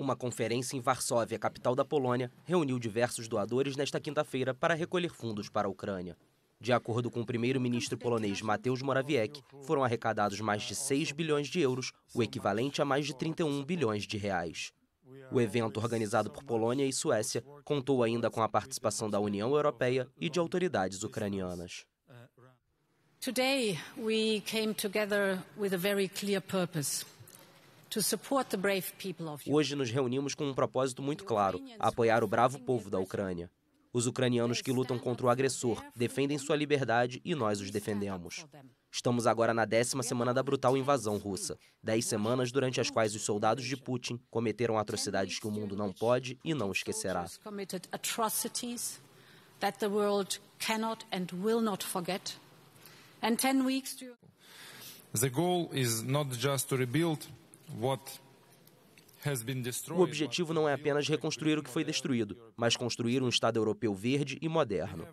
Uma conferência em Varsóvia, capital da Polônia, reuniu diversos doadores nesta quinta-feira para recolher fundos para a Ucrânia. De acordo com o primeiro-ministro polonês Mateusz Morawiecki, foram arrecadados mais de 6 bilhões de euros, o equivalente a mais de 31 bilhões de reais. O evento, organizado por Polônia e Suécia, contou ainda com a participação da União Europeia e de autoridades ucranianas. Hoje, nós came together with a very clear Hoje nos reunimos com um propósito muito claro: apoiar o bravo povo da Ucrânia. Os ucranianos que lutam contra o agressor defendem sua liberdade e nós os defendemos. Estamos agora na décima semana da brutal invasão russa, dez semanas durante as quais os soldados de Putin cometeram atrocidades que o mundo não pode e não esquecerá. The goal is not just to rebuild o objetivo não é apenas reconstruir o que foi destruído, mas construir um Estado europeu verde e moderno.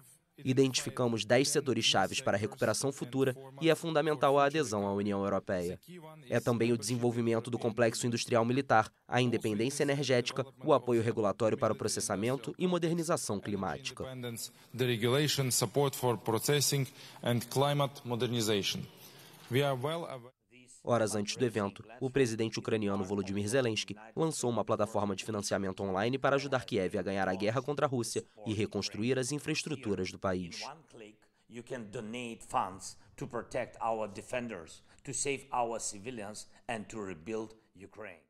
Identificamos 10 setores chaves para a recuperação futura e é fundamental a adesão à União Europeia. É também o desenvolvimento do complexo industrial militar, a independência energética, o apoio regulatório para o processamento e modernização climática. Horas antes do evento, o presidente ucraniano Volodymyr Zelensky lançou uma plataforma de financiamento online para ajudar Kiev a ganhar a guerra contra a Rússia e reconstruir as infraestruturas do país. to protect our defenders, to save our civilians and to rebuild Ukraine.